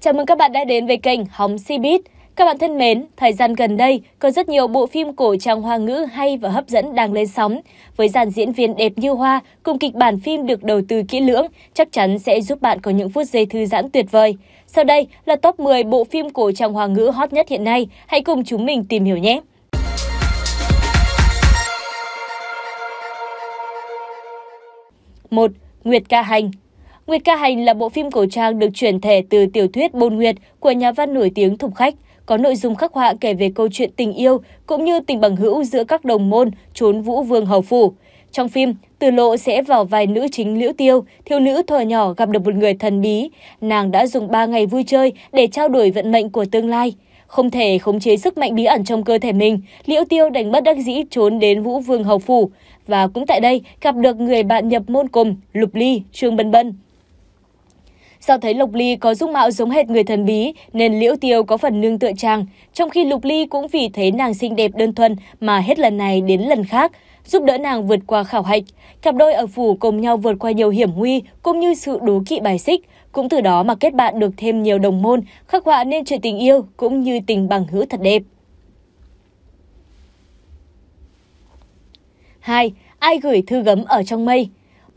Chào mừng các bạn đã đến với kênh Hóng Cbiz. Các bạn thân mến, thời gian gần đây có rất nhiều bộ phim cổ trang hoa ngữ hay và hấp dẫn đang lên sóng. Với dàn diễn viên đẹp như hoa cùng kịch bản phim được đầu tư kỹ lưỡng, chắc chắn sẽ giúp bạn có những phút giây thư giãn tuyệt vời. Sau đây là top 10 bộ phim cổ trang hoa ngữ hot nhất hiện nay. Hãy cùng chúng mình tìm hiểu nhé! một Nguyệt Ca Hành Nguyệt Ca Hành là bộ phim cổ trang được chuyển thể từ tiểu thuyết Bồn Nguyệt của nhà văn nổi tiếng Thục Khách, có nội dung khắc họa kể về câu chuyện tình yêu cũng như tình bằng hữu giữa các đồng môn trốn vũ vương hầu phủ. Trong phim, Từ Lộ sẽ vào vai nữ chính Liễu Tiêu, thiếu nữ thuở nhỏ gặp được một người thần bí. Nàng đã dùng 3 ngày vui chơi để trao đổi vận mệnh của tương lai. Không thể khống chế sức mạnh bí ẩn trong cơ thể mình, Liễu Tiêu đành bất đắc dĩ trốn đến Vũ Vương Hầu Phủ. Và cũng tại đây gặp được người bạn nhập môn cùng, Lục Ly, Trương Bân Bân. Do thấy Lục Ly có dung mạo giống hệt người thần bí nên Liễu Tiêu có phần nương tựa chàng, trong khi Lục Ly cũng vì thấy nàng xinh đẹp đơn thuần mà hết lần này đến lần khác giúp đỡ nàng vượt qua khảo hạch. Cặp đôi ở phủ cùng nhau vượt qua nhiều hiểm nguy cũng như sự đố kỵ bài xích, cũng từ đó mà kết bạn được thêm nhiều đồng môn, khắc họa nên chuyện tình yêu cũng như tình bằng hữu thật đẹp. 2. Ai gửi thư gấm ở trong mây?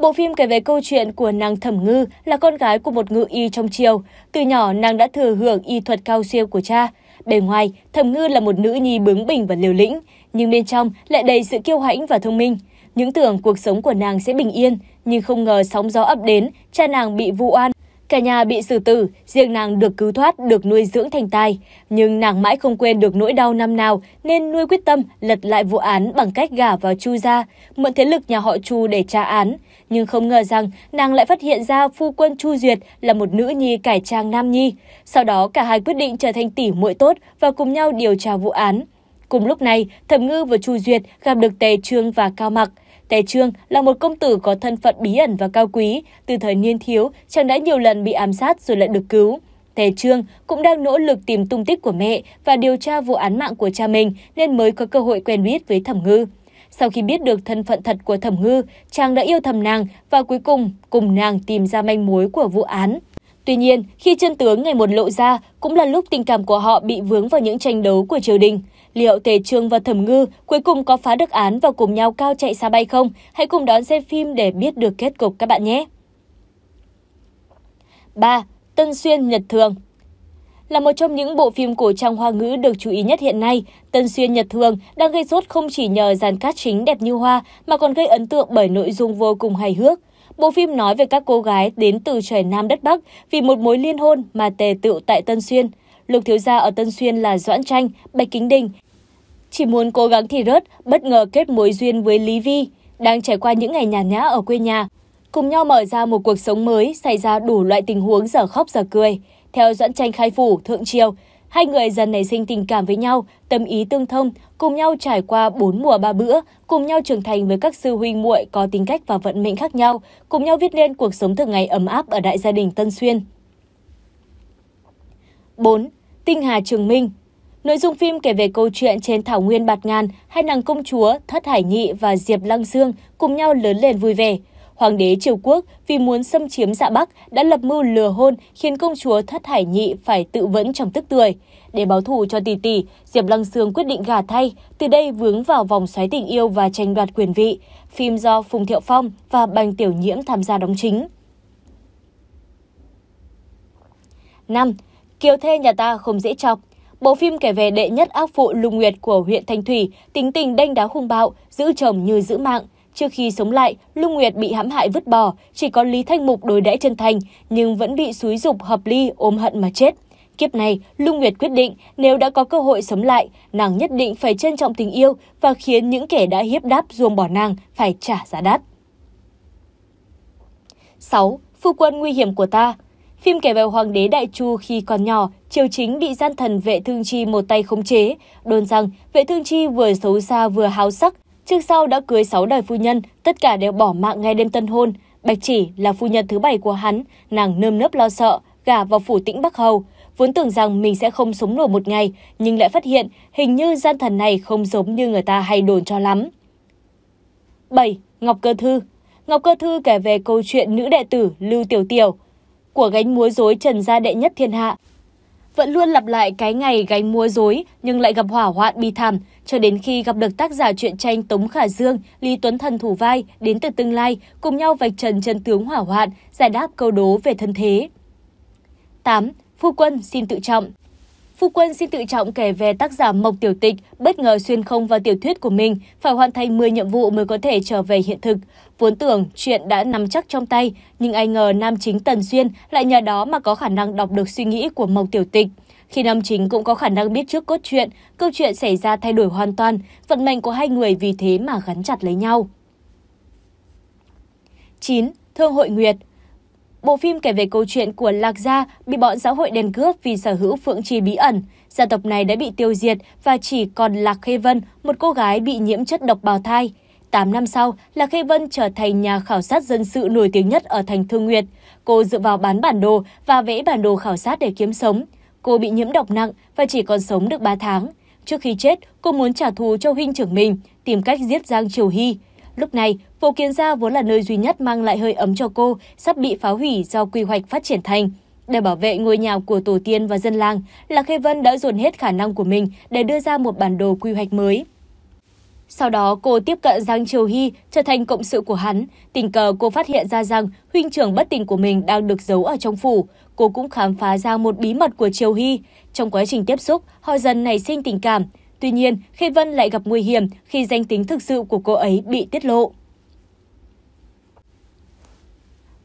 Bộ phim kể về câu chuyện của nàng Thẩm Ngư là con gái của một ngự y trong triều. Từ nhỏ nàng đã thừa hưởng y thuật cao siêu của cha. Bề ngoài, Thẩm Ngư là một nữ nhi bướng bỉnh và liều lĩnh, nhưng bên trong lại đầy sự kiêu hãnh và thông minh. Những tưởng cuộc sống của nàng sẽ bình yên, nhưng không ngờ sóng gió ập đến, cha nàng bị vu oan. Cả nhà bị xử tử, riêng nàng được cứu thoát, được nuôi dưỡng thành tài. Nhưng nàng mãi không quên được nỗi đau năm nào nên nuôi quyết tâm lật lại vụ án bằng cách gả vào Chu gia, mượn thế lực nhà họ Chu để tra án nhưng không ngờ rằng nàng lại phát hiện ra phu quân Chu Duyệt là một nữ nhi cải trang nam nhi. Sau đó cả hai quyết định trở thành tỷ muội tốt và cùng nhau điều tra vụ án. Cùng lúc này, Thẩm Ngư và Chu Duyệt gặp được Tề Trương và Cao Mặc. Tề Trương là một công tử có thân phận bí ẩn và cao quý. Từ thời niên thiếu, chàng đã nhiều lần bị ám sát rồi lại được cứu. Tề Trương cũng đang nỗ lực tìm tung tích của mẹ và điều tra vụ án mạng của cha mình nên mới có cơ hội quen biết với Thẩm Ngư. Sau khi biết được thân phận thật của Thẩm Ngư, chàng đã yêu thầm nàng và cuối cùng cùng nàng tìm ra manh mối của vụ án. Tuy nhiên, khi chân tướng ngày một lộ ra, cũng là lúc tình cảm của họ bị vướng vào những tranh đấu của triều đình. Liệu Tề Trương và Thẩm Ngư cuối cùng có phá được án và cùng nhau cao chạy xa bay không? Hãy cùng đón xem phim để biết được kết cục các bạn nhé! 3. Tân Xuyên Nhật Thường là một trong những bộ phim cổ trang hoa ngữ được chú ý nhất hiện nay, Tân Xuyên Nhật Thường đang gây sốt không chỉ nhờ dàn cát chính đẹp như hoa mà còn gây ấn tượng bởi nội dung vô cùng hài hước. Bộ phim nói về các cô gái đến từ trời Nam đất Bắc vì một mối liên hôn mà tề tựu tại Tân Xuyên. Lục thiếu gia ở Tân Xuyên là Doãn Tranh, Bạch Kính Đình. Chỉ muốn cố gắng thì rớt, bất ngờ kết mối duyên với Lý Vi, đang trải qua những ngày nhàn nhã ở quê nhà. Cùng nhau mở ra một cuộc sống mới, xảy ra đủ loại tình huống giờ khóc giờ cười. Theo dẫn tranh khai phủ, thượng triều, hai người dần nảy sinh tình cảm với nhau, tâm ý tương thông, cùng nhau trải qua bốn mùa ba bữa, cùng nhau trưởng thành với các sư huynh muội có tính cách và vận mệnh khác nhau, cùng nhau viết nên cuộc sống thường ngày ấm áp ở đại gia đình Tân Xuyên. 4. Tinh Hà Trường Minh Nội dung phim kể về câu chuyện trên Thảo Nguyên Bạt Ngàn, hai nàng công chúa Thất Hải Nhị và Diệp Lăng Dương cùng nhau lớn lên vui vẻ – Hoàng đế Triều Quốc vì muốn xâm chiếm dạ Bắc đã lập mưu lừa hôn khiến công chúa Thất Hải Nhị phải tự vẫn trong tức tuổi. Để báo thù cho tỷ tỷ, Diệp Lăng Sương quyết định gả thay, từ đây vướng vào vòng xoáy tình yêu và tranh đoạt quyền vị. Phim do Phùng Thiệu Phong và Bành Tiểu Nhiễm tham gia đóng chính. 5. Kiều thê nhà ta không dễ chọc Bộ phim kể về đệ nhất ác phụ Lùng Nguyệt của huyện Thanh Thủy, tính tình đanh đá hung bạo, giữ chồng như giữ mạng. Trước khi sống lại, lưu Nguyệt bị hãm hại vứt bỏ, chỉ có Lý Thanh Mục đối đãi chân thành, nhưng vẫn bị xúi dục hợp ly ôm hận mà chết. Kiếp này, lưu Nguyệt quyết định nếu đã có cơ hội sống lại, nàng nhất định phải trân trọng tình yêu và khiến những kẻ đã hiếp đáp ruồng bỏ nàng phải trả giá đắt. 6. Phu quân nguy hiểm của ta Phim kể về hoàng đế Đại Chu khi còn nhỏ, triều chính bị gian thần vệ thương chi một tay khống chế. Đồn rằng vệ thương chi vừa xấu xa vừa háo sắc, Trước sau đã cưới 6 đời phu nhân, tất cả đều bỏ mạng ngay đêm tân hôn. Bạch Chỉ là phu nhân thứ bảy của hắn, nàng nơm nớp lo sợ, gả vào phủ tĩnh Bắc Hầu. Vốn tưởng rằng mình sẽ không sống nổi một ngày, nhưng lại phát hiện hình như gian thần này không giống như người ta hay đồn cho lắm. 7. Ngọc Cơ Thư Ngọc Cơ Thư kể về câu chuyện nữ đệ tử Lưu Tiểu Tiểu của gánh múa rối Trần Gia Đệ Nhất Thiên Hạ vẫn luôn lặp lại cái ngày gánh mua dối nhưng lại gặp hỏa hoạn bi thảm cho đến khi gặp được tác giả truyện tranh Tống Khả Dương, Lý Tuấn Thần thủ vai đến từ tương lai cùng nhau vạch trần chân tướng hỏa hoạn, giải đáp câu đố về thân thế. 8. Phu quân xin tự trọng Phu Quân xin tự trọng kể về tác giả Mộc Tiểu Tịch bất ngờ xuyên không vào tiểu thuyết của mình, phải hoàn thành 10 nhiệm vụ mới có thể trở về hiện thực. Vốn tưởng chuyện đã nắm chắc trong tay, nhưng ai ngờ nam chính Tần Xuyên lại nhờ đó mà có khả năng đọc được suy nghĩ của Mộc Tiểu Tịch. Khi nam chính cũng có khả năng biết trước cốt truyện, câu chuyện xảy ra thay đổi hoàn toàn, vận mệnh của hai người vì thế mà gắn chặt lấy nhau. 9. Thương hội Nguyệt Bộ phim kể về câu chuyện của Lạc Gia bị bọn xã hội đèn cướp vì sở hữu phượng trì bí ẩn. Gia tộc này đã bị tiêu diệt và chỉ còn Lạc Khê Vân, một cô gái bị nhiễm chất độc bào thai. Tám năm sau, Lạc Khê Vân trở thành nhà khảo sát dân sự nổi tiếng nhất ở thành Thương Nguyệt. Cô dựa vào bán bản đồ và vẽ bản đồ khảo sát để kiếm sống. Cô bị nhiễm độc nặng và chỉ còn sống được 3 tháng. Trước khi chết, cô muốn trả thù cho huynh trưởng mình, tìm cách giết Giang Triều Hy. Lúc này, Phố Kiến Gia vốn là nơi duy nhất mang lại hơi ấm cho cô, sắp bị phá hủy do quy hoạch phát triển thành. Để bảo vệ ngôi nhà của tổ tiên và dân làng, Lạc Khê Vân đã dồn hết khả năng của mình để đưa ra một bản đồ quy hoạch mới. Sau đó, cô tiếp cận Giang Triều Hy, trở thành cộng sự của hắn. Tình cờ cô phát hiện ra rằng huynh trưởng bất tỉnh của mình đang được giấu ở trong phủ. Cô cũng khám phá ra một bí mật của Triều Hy. Trong quá trình tiếp xúc, họ dần nảy sinh tình cảm. Tuy nhiên, Khê Vân lại gặp nguy hiểm khi danh tính thực sự của cô ấy bị tiết lộ.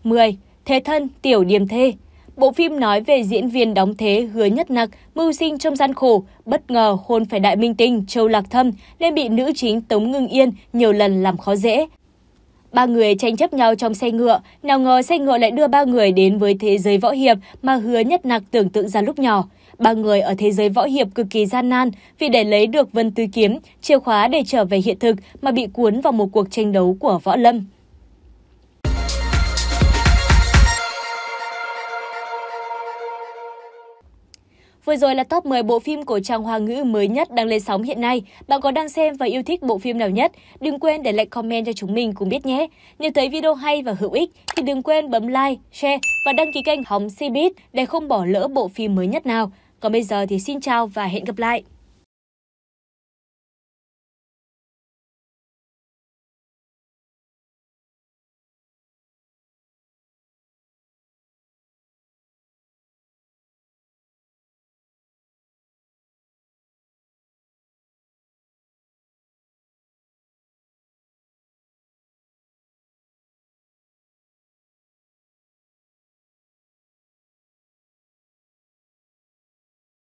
10. Thế thân, tiểu điềm thê. Bộ phim nói về diễn viên đóng thế hứa nhất nặc, mưu sinh trong gian khổ, bất ngờ hôn phải đại minh tinh Châu Lạc Thâm nên bị nữ chính Tống Ngưng Yên nhiều lần làm khó dễ. Ba người tranh chấp nhau trong xe ngựa, nào ngờ xe ngựa lại đưa ba người đến với thế giới võ hiệp mà hứa nhất nặc tưởng tượng ra lúc nhỏ. Ba người ở thế giới võ hiệp cực kỳ gian nan vì để lấy được Vân Tư Kiếm, chìa khóa để trở về hiện thực mà bị cuốn vào một cuộc tranh đấu của võ lâm. Vừa rồi là top 10 bộ phim cổ trang hoa ngữ mới nhất đang lên sóng hiện nay. Bạn có đang xem và yêu thích bộ phim nào nhất? Đừng quên để lại comment cho chúng mình cùng biết nhé. Nếu thấy video hay và hữu ích thì đừng quên bấm like, share và đăng ký kênh Hóng Cbiz để không bỏ lỡ bộ phim mới nhất nào. Còn bây giờ thì xin chào và hẹn gặp lại!